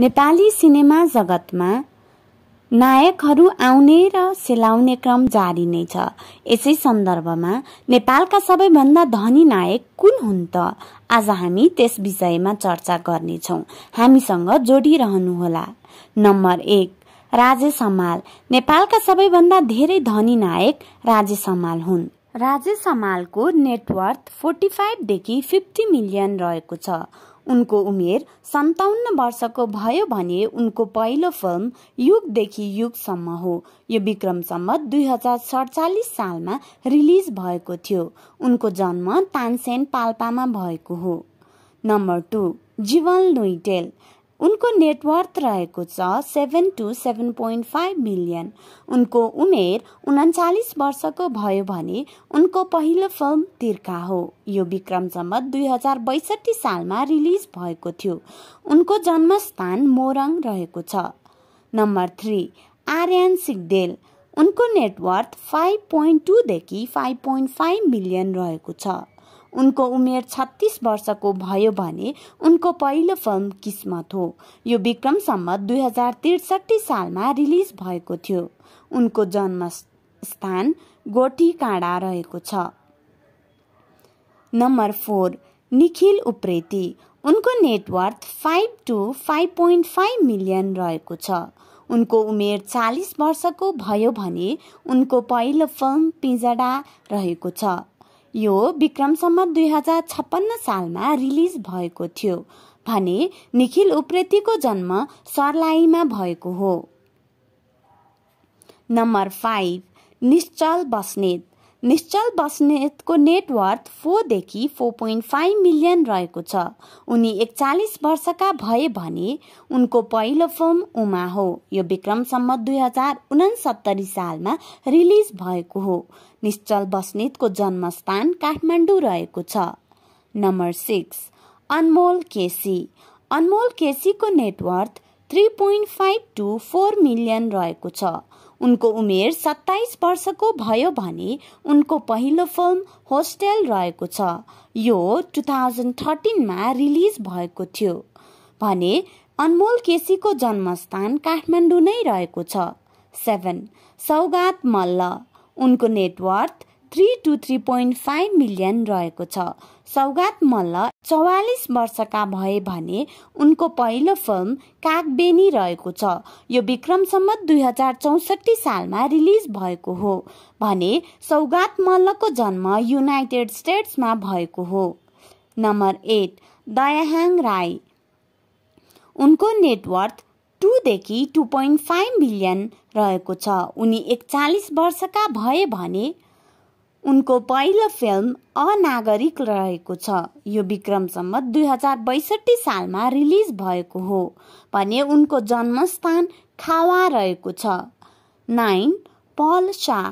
Nepali cinema जगतमा नायकहरू आउने र सेलाउने क्रम जारी नै छ यसै सन्दर्भमा नेपालका सबैभन्दा धनी नायक कुन हुन् त आज हामी त्यस विषयमा चर्चा गर्नेछौँ हामीसँग जोडिरहनुहोला नम्बर एक राजेश हमाल नेपालका सबैभन्दा धेरै धनी नायक राजेश हमाल हुन् राजेश हमालको नेटवर्थ फोर्टी फाइभदेखि फिफ्टी मिलियन रहेको छ उनको उमेर सन्ताउन्न वर्षको भयो भने उनको पहिलो फिल्म युगदेखि युगसम्म हो यो विक्रम सम्मत दुई हजार सडचालिस सालमा रिलिज भएको थियो उनको जन्म तानसेन पाल्पामा भएको हो नम्बर टू जीवन लुइटेल उनको नेटवर्थ रहेको छ seven two seven point five million उनको उमेर उन्चालिस वर्षको भयो भने उनको पहिलो फिल्म तिर्खा हो यो विक्रम सम्मत दुई हजार बैसठी सालमा रिलिज भएको थियो उनको जन्मस्थान मोरङ रहेको छ नम्बर थ्री आर्यन सिगदेल उनको नेटवर्थ फाइभ पोइन्ट टूदेखि फाइभ पोइन्ट फाइभ मिलियन रहेको छ उनको उमेर छत्तिस वर्षको भयो भने उनको पहिलो फिल्म किस्मत हो यो विक्रम सम्मत दुई हजार त्रिसठी सालमा रिलिज भएको थियो उनको जन्म स्थान गोठी काँडा रहेको छ नम्बर फोर निखिल उप्रेती उनको net worth five two five point five million रहेको छ उनको उमेर चालिस वर्षको भयो भने उनको पहिलो फिल्म पिजडा रहेको छ यो विक्रमसम्म दुई हजार छप्पन्न सालमा रिलिज भएको थियो भने निखिल उप्रेतीको जन्म सर्लाहीमा भएको हो नम्बर फाइभ निश्चल बस्नेत निश्चल बस्नेतको नेटवर्थ फोरदेखि फोर पोइन्ट फाइभ मिलियन रहेको छ उनी एकचालिस वर्षका भए भने उनको पहिलो फिल्म उमा हो यो विक्रमसम्म दुई हजार उनासत्तरी सालमा रिलिज भएको हो निश्चल बस्नेतको जन्मस्थान काठमाडौँ रहेको छ नम्बर सिक्स अनमोल केसी अनमोल केसीको net worth three point five two four million रहेको छ उनको उमेर सत्ताइस वर्षको भयो भने उनको पहिलो फिल्म होस्टेल रहेको छ यो टु थाउजन्ड थर्टिनमा रिलिज भएको थियो भने अनमोल केसीको जन्मस्थान काठमाडौँ नै रहेको छ सेभेन सौगात मल्ल उनको net worth three two three point five million रहेको छ सौगात मल्ल चौवालिस वर्षका भए भने उनको पहिलो फिल्म कागबेनी रहेको छ यो विक्रम दुई हजार चौसठी सालमा रिलिज भएको हो भने सौगात मल्लको जन्म युनाइटेड स्टेट्समा भएको हो नम्बर एट दयाहाङ राई उनको नेटवर्थ टूदेखि टू पोइन्ट फाइभ मिलियन रहेको छ उनी एकचालिस वर्षका भए भने उनको पहिलो फिल्म अनागरिक रहेको छ यो विक्रमसम्म दुई हजार बैसठी सालमा रिलिज भएको हो भने उनको जन्मस्थान खावा रहेको छ नाइन पल शाह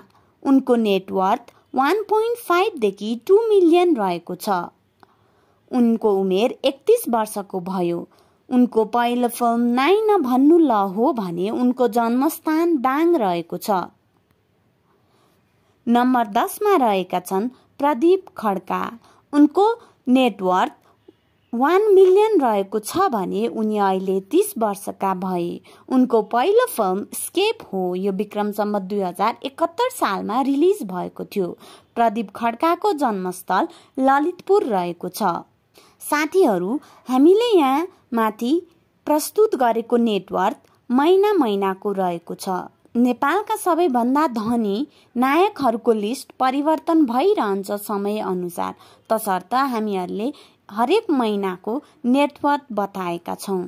उनको नेटवर्थ वान पोइन्ट फाइभदेखि टू मिलियन रहेको छ उनको उमेर एकतिस वर्षको भयो उनको पहिलो फिल्म नाइन भन्नु ल हो भने उनको जन्मस्थान दाङ रहेको छ नम्बर दसमा रहेका छन् प्रदीप खड्का उनको नेटवर्थ वान मिलियन रहेको छ भने उनी अहिले तिस वर्षका भए उनको पहिलो फिल्म स्केप हो यो विक्रम सम्बत दुई हजार एकहत्तर सालमा रिलिज भएको थियो प्रदीप खड्काको जन्मस्थल ललितपुर रहेको छ साथीहरू हामीले यहाँ माथि प्रस्तुत गरेको नेटवर्थ महिना महिनाको रहेको छ नेपालका सबैभन्दा धनी नायकहरूको लिस्ट परिवर्तन भइरहन्छ समयअनुसार तसर्थ हामीहरूले हरेक महिनाको नेटवर्क बताएका छौँ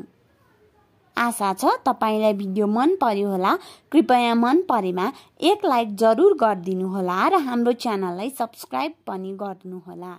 आशा छ तपाईँलाई भिडियो मन पर्यो होला कृपया मन परेमा एक लाइक जरुर गरिदिनुहोला र हाम्रो च्यानललाई सब्सक्राइब पनि गर्नुहोला